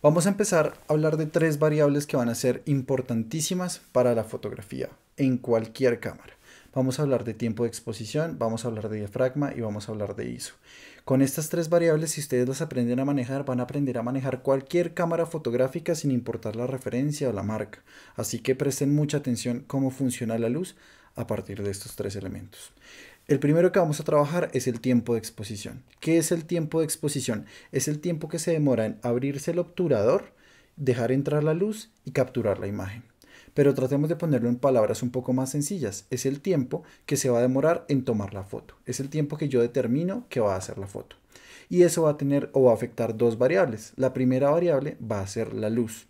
Vamos a empezar a hablar de tres variables que van a ser importantísimas para la fotografía en cualquier cámara. Vamos a hablar de tiempo de exposición, vamos a hablar de diafragma y vamos a hablar de ISO. Con estas tres variables, si ustedes las aprenden a manejar, van a aprender a manejar cualquier cámara fotográfica sin importar la referencia o la marca. Así que presten mucha atención cómo funciona la luz a partir de estos tres elementos. El primero que vamos a trabajar es el tiempo de exposición. ¿Qué es el tiempo de exposición? Es el tiempo que se demora en abrirse el obturador, dejar entrar la luz y capturar la imagen. Pero tratemos de ponerlo en palabras un poco más sencillas. Es el tiempo que se va a demorar en tomar la foto. Es el tiempo que yo determino que va a hacer la foto. Y eso va a tener o va a afectar dos variables. La primera variable va a ser la luz.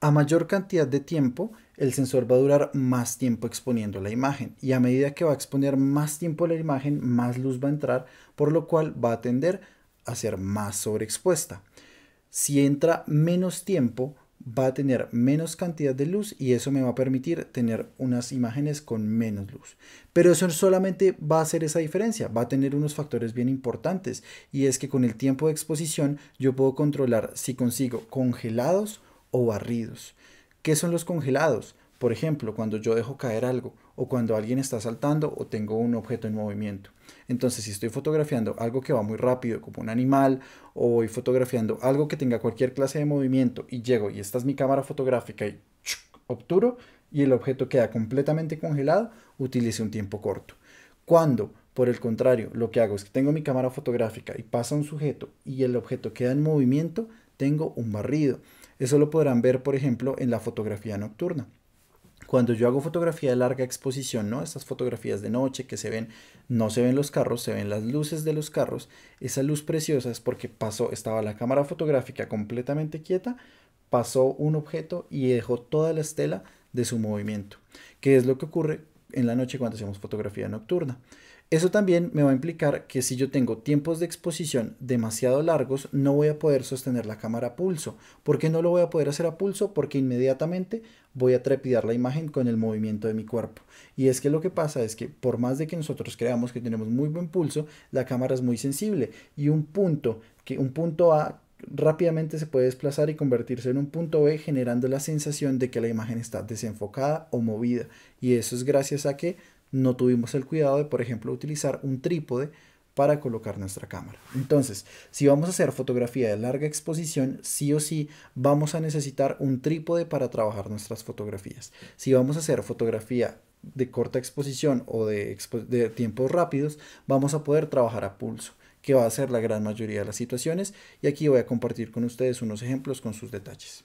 A mayor cantidad de tiempo, el sensor va a durar más tiempo exponiendo la imagen y a medida que va a exponer más tiempo la imagen, más luz va a entrar, por lo cual va a tender a ser más sobreexpuesta. Si entra menos tiempo, va a tener menos cantidad de luz y eso me va a permitir tener unas imágenes con menos luz. Pero eso solamente va a hacer esa diferencia, va a tener unos factores bien importantes y es que con el tiempo de exposición yo puedo controlar si consigo congelados o barridos. ¿Qué son los congelados? Por ejemplo, cuando yo dejo caer algo o cuando alguien está saltando o tengo un objeto en movimiento. Entonces, si estoy fotografiando algo que va muy rápido, como un animal, o voy fotografiando algo que tenga cualquier clase de movimiento y llego y esta es mi cámara fotográfica y obturo y el objeto queda completamente congelado, utilice un tiempo corto. Cuando, por el contrario, lo que hago es que tengo mi cámara fotográfica y pasa un sujeto y el objeto queda en movimiento, tengo un barrido. Eso lo podrán ver, por ejemplo, en la fotografía nocturna. Cuando yo hago fotografía de larga exposición, ¿no? Estas fotografías de noche que se ven, no se ven los carros, se ven las luces de los carros. Esa luz preciosa es porque pasó, estaba la cámara fotográfica completamente quieta, pasó un objeto y dejó toda la estela de su movimiento, que es lo que ocurre en la noche cuando hacemos fotografía nocturna. Eso también me va a implicar que si yo tengo tiempos de exposición demasiado largos, no voy a poder sostener la cámara a pulso. ¿Por qué no lo voy a poder hacer a pulso? Porque inmediatamente voy a trepidar la imagen con el movimiento de mi cuerpo. Y es que lo que pasa es que por más de que nosotros creamos que tenemos muy buen pulso, la cámara es muy sensible y un punto que un punto A rápidamente se puede desplazar y convertirse en un punto B generando la sensación de que la imagen está desenfocada o movida y eso es gracias a que no tuvimos el cuidado de, por ejemplo, utilizar un trípode para colocar nuestra cámara. Entonces, si vamos a hacer fotografía de larga exposición, sí o sí vamos a necesitar un trípode para trabajar nuestras fotografías. Si vamos a hacer fotografía de corta exposición o de, tiempos rápidos, vamos a poder trabajar a pulso que va a ser la gran mayoría de las situaciones y aquí voy a compartir con ustedes unos ejemplos con sus detalles.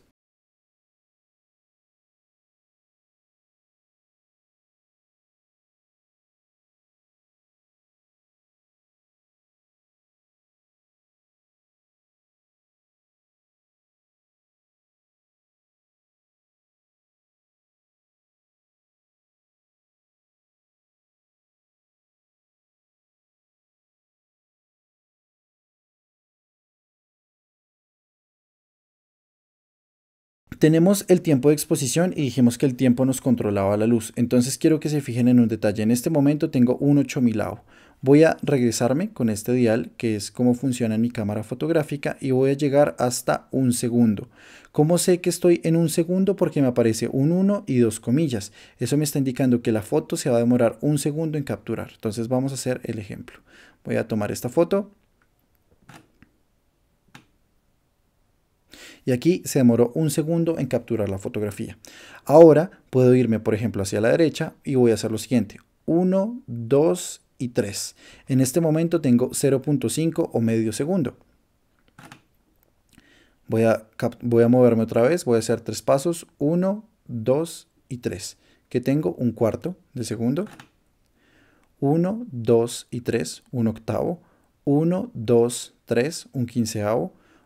Tenemos el tiempo de exposición y dijimos que el tiempo nos controlaba la luz. Entonces quiero que se fijen en un detalle. En este momento tengo un 8000 Voy a regresarme con este dial, que es cómo funciona mi cámara fotográfica, y voy a llegar hasta un segundo. ¿Cómo sé que estoy en un segundo? Porque me aparece un 1 y dos comillas. Eso me está indicando que la foto se va a demorar un segundo en capturar. Entonces vamos a hacer el ejemplo. Voy a tomar esta foto y aquí se demoró un segundo en capturar la fotografía. Ahora puedo irme, por ejemplo, hacia la derecha y voy a hacer lo siguiente. 1, 2 y 3. En este momento tengo 0.5 o medio segundo. Voy a, voy a moverme otra vez, voy a hacer tres pasos. 1, 2 y 3. Que tengo un cuarto de segundo. 1, 2 y 3, un octavo. 1, 2, 3, un quinceavo.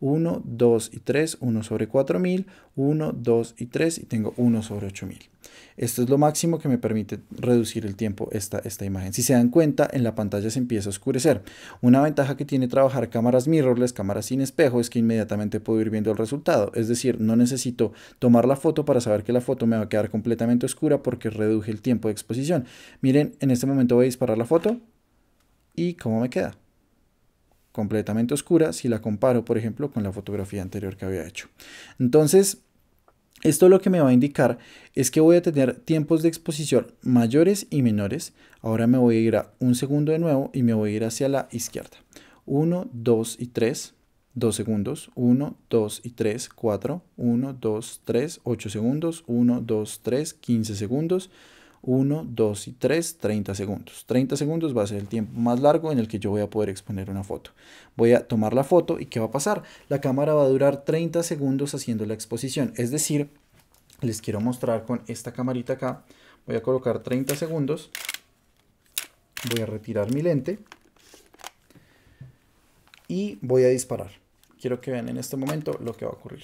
1, 2 y 3, 1 sobre 4000, 1, 2 y 3 y tengo 1 sobre 8000. Esto es lo máximo que me permite reducir el tiempo esta, esta imagen. Si se dan cuenta, en la pantalla se empieza a oscurecer. Una ventaja que tiene trabajar cámaras mirrorless, cámaras sin espejo, es que inmediatamente puedo ir viendo el resultado. Es decir, no necesito tomar la foto para saber que la foto me va a quedar completamente oscura porque reduje el tiempo de exposición. Miren, en este momento voy a disparar la foto y cómo me queda completamente oscura si la comparo, por ejemplo, con la fotografía anterior que había hecho. Entonces, esto lo que me va a indicar es que voy a tener tiempos de exposición mayores y menores. Ahora me voy a ir a un segundo de nuevo y me voy a ir hacia la izquierda. 1, 2 y 3, 2 segundos. 1, 2 y 3, 4. 1, 2, 3, 8 segundos. 1, 2, 3, 15 segundos. 1, 2 y 3, 30 segundos. 30 segundos va a ser el tiempo más largo en el que yo voy a poder exponer una foto. Voy a tomar la foto y ¿qué va a pasar? La cámara va a durar 30 segundos haciendo la exposición. Es decir, les quiero mostrar con esta camarita acá. Voy a colocar 30 segundos. Voy a retirar mi lente. Y voy a disparar. Quiero que vean en este momento lo que va a ocurrir.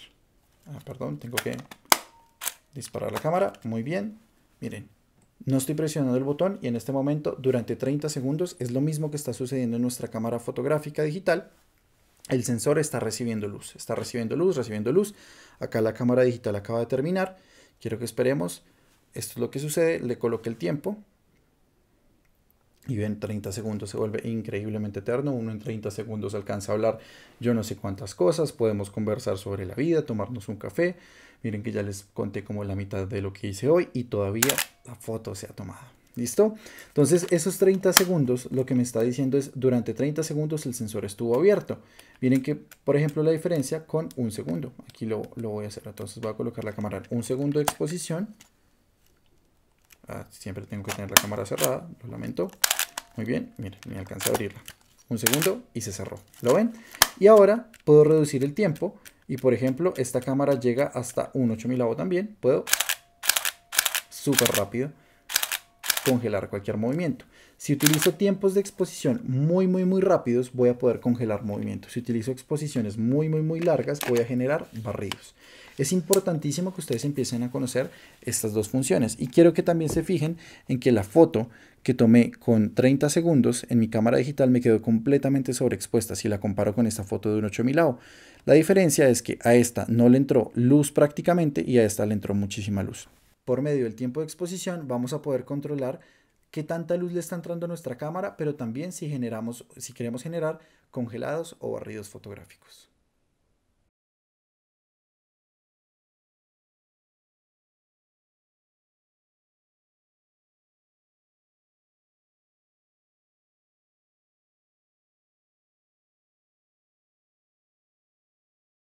Ah, perdón, tengo que disparar la cámara. Muy bien. Miren, no estoy presionando el botón y en este momento durante 30 segundos es lo mismo que está sucediendo en nuestra cámara fotográfica digital. El sensor está recibiendo luz, está recibiendo luz, recibiendo luz. Acá la cámara digital acaba de terminar. Quiero que esperemos. Esto es lo que sucede. Le coloqué el tiempo y en 30 segundos se vuelve increíblemente eterno. Uno en 30 segundos alcanza a hablar yo no sé cuántas cosas, podemos conversar sobre la vida, tomarnos un café. Miren que ya les conté como la mitad de lo que hice hoy y todavía la foto se ha tomado. ¿Listo? Entonces esos 30 segundos lo que me está diciendo es durante 30 segundos el sensor estuvo abierto. Miren que por ejemplo la diferencia con un segundo. Aquí lo, lo voy a hacer. Entonces voy a colocar la cámara en un segundo de exposición. Ah, siempre tengo que tener la cámara cerrada, lo lamento. Muy bien, miren, me alcanza a abrirla. Un segundo y se cerró. ¿Lo ven? Y ahora puedo reducir el tiempo. Y por ejemplo, esta cámara llega hasta un 8000 también. Puedo súper rápido congelar cualquier movimiento. Si utilizo tiempos de exposición muy, muy, muy rápidos, voy a poder congelar movimientos. Si utilizo exposiciones muy, muy, muy largas, voy a generar barridos. Es importantísimo que ustedes empiecen a conocer estas dos funciones. Y quiero que también se fijen en que la foto que tomé con 30 segundos en mi cámara digital me quedó completamente sobreexpuesta si la comparo con esta foto de un 8000 La diferencia es que a esta no le entró luz prácticamente y a esta le entró muchísima luz por medio del tiempo de exposición vamos a poder controlar qué tanta luz le está entrando a nuestra cámara, pero también si generamos, si queremos generar congelados o barridos fotográficos.